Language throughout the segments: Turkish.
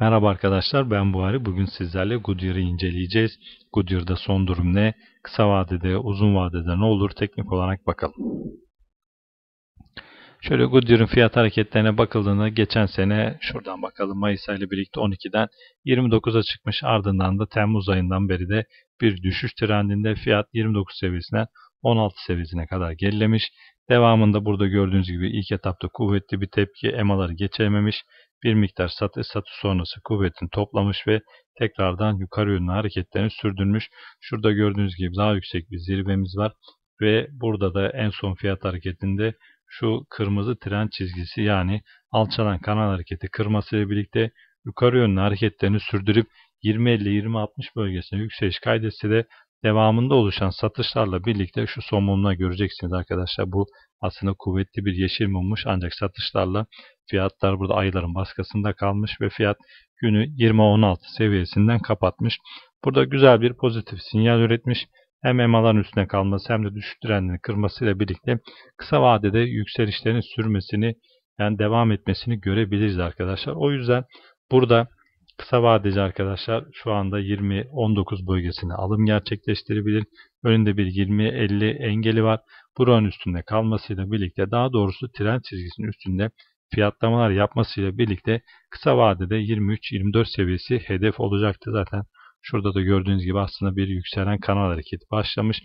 Merhaba arkadaşlar ben Buhari. Bugün sizlerle Goodyear'ı inceleyeceğiz. Goodyear'da son durum ne? Kısa vadede, uzun vadede ne olur? Teknik olarak bakalım. Şöyle Goodyear'ın fiyat hareketlerine bakıldığında geçen sene şuradan bakalım Mayıs ile birlikte 12'den 29'a çıkmış ardından da Temmuz ayından beri de bir düşüş trendinde fiyat 29 seviyesinden 16 seviyesine kadar gerilemiş. Devamında burada gördüğünüz gibi ilk etapta kuvvetli bir tepki emaları geçememiş bir miktar satış estatü sonrası kuvvetin toplamış ve tekrardan yukarı yönlü hareketlerini sürdürmüş. Şurada gördüğünüz gibi daha yüksek bir zirvemiz var ve burada da en son fiyat hareketinde şu kırmızı tren çizgisi yani alçalan kanal hareketi kırmasıyla birlikte yukarı yönlü hareketlerini sürdürüp 20-50-20-60 bölgesine yükseliş kaydetse de devamında oluşan satışlarla birlikte şu son mumla göreceksiniz arkadaşlar. Bu aslında kuvvetli bir yeşil mummuş ancak satışlarla Fiyatlar burada ayların baskısında kalmış ve fiyat günü 20-16 seviyesinden kapatmış. Burada güzel bir pozitif sinyal üretmiş. Hem emaların üstüne kalması hem de düşük trendini kırmasıyla birlikte kısa vadede yükselişlerin sürmesini yani devam etmesini görebiliriz arkadaşlar. O yüzden burada kısa vadeci arkadaşlar şu anda 20-19 bölgesine alım gerçekleştirebilir. Önünde bir 20-50 engeli var. Buranın üstünde kalmasıyla birlikte daha doğrusu trend çizgisinin üstünde fiyatlamalar yapmasıyla birlikte kısa vadede 23-24 seviyesi hedef olacaktı. Zaten şurada da gördüğünüz gibi aslında bir yükselen kanal hareketi başlamış.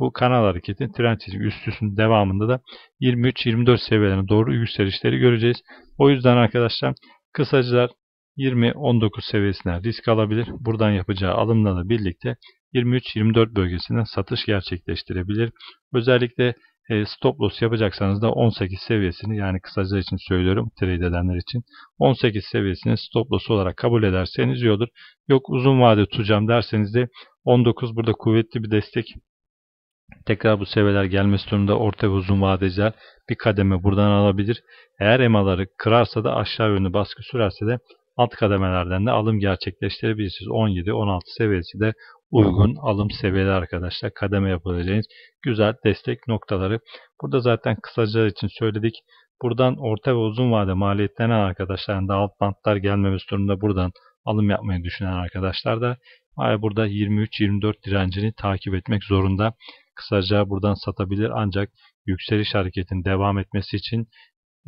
Bu kanal hareketin trend çizimi üst üstün devamında da 23-24 seviyelerine doğru yükselişleri göreceğiz. O yüzden arkadaşlar kısacılar 20-19 seviyesine risk alabilir. Buradan yapacağı alımlarla birlikte 23-24 bölgesinden satış gerçekleştirebilir. Özellikle e, stop loss yapacaksanız da 18 seviyesini yani kısaca için söylüyorum trade edenler için 18 seviyesini stop loss olarak kabul ederseniz iyi olur. Yok uzun vade tutacağım derseniz de 19 burada kuvvetli bir destek. Tekrar bu seviyeler gelmesi durumunda orta ve uzun vadeciler bir kademe buradan alabilir. Eğer emaları kırarsa da aşağı yönlü baskı sürerse de alt kademelerden de alım gerçekleştirebilirsiniz. 17-16 seviyesi de uygun alım seviyeleri arkadaşlar. Kademe yapabileceğiniz güzel destek noktaları. Burada zaten kısaca için söyledik. Buradan orta ve uzun vade maliyetlenen arkadaşlar yani da alt bantlar gelmemesi durumunda buradan alım yapmayı düşünen arkadaşlar da burada 23-24 direncini takip etmek zorunda. Kısaca buradan satabilir ancak yükseliş hareketin devam etmesi için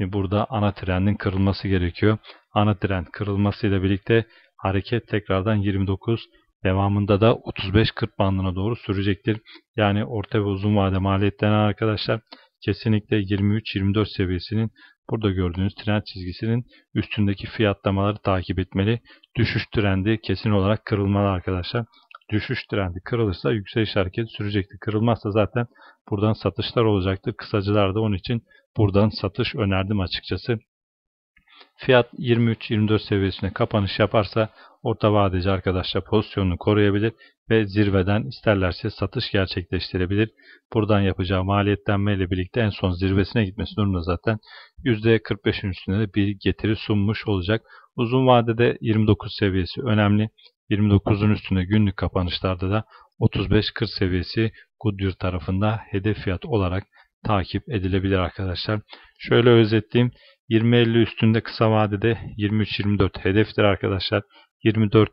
e, burada ana trendin kırılması gerekiyor. Ana trend kırılmasıyla birlikte hareket tekrardan 29 Devamında da 35-40 bandına doğru sürecektir. Yani orta ve uzun vade maliyetlerine arkadaşlar kesinlikle 23-24 seviyesinin burada gördüğünüz trend çizgisinin üstündeki fiyatlamaları takip etmeli. Düşüş trendi kesin olarak kırılmalı arkadaşlar. Düşüş trendi kırılırsa yükseliş hareketi sürecektir. Kırılmazsa zaten buradan satışlar olacaktır. Kısacılar da onun için buradan satış önerdim açıkçası. Fiyat 23-24 seviyesine kapanış yaparsa orta vadeci arkadaşlar pozisyonunu koruyabilir ve zirveden isterlerse satış gerçekleştirebilir. Buradan yapacağı maliyetlenme ile birlikte en son zirvesine gitmesi durumunda zaten %45'in üstünde de bir getiri sunmuş olacak. Uzun vadede 29 seviyesi önemli. 29'un üstünde günlük kapanışlarda da 35-40 seviyesi Goodyear tarafında hedef fiyat olarak takip edilebilir arkadaşlar. Şöyle özetleyeyim. 20-50 üstünde kısa vadede 23-24 hedeftir arkadaşlar. 24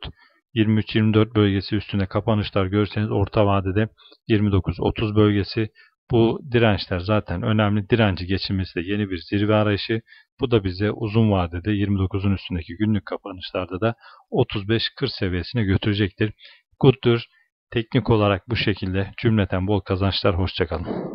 23-24 bölgesi üstünde kapanışlar görürseniz orta vadede 29-30 bölgesi bu dirençler zaten önemli. Direnci geçilmesi de yeni bir zirve arayışı. Bu da bize uzun vadede 29'un üstündeki günlük kapanışlarda da 35-40 seviyesine götürecektir. Good'dur. Teknik olarak bu şekilde cümleten bol kazançlar. Hoşçakalın.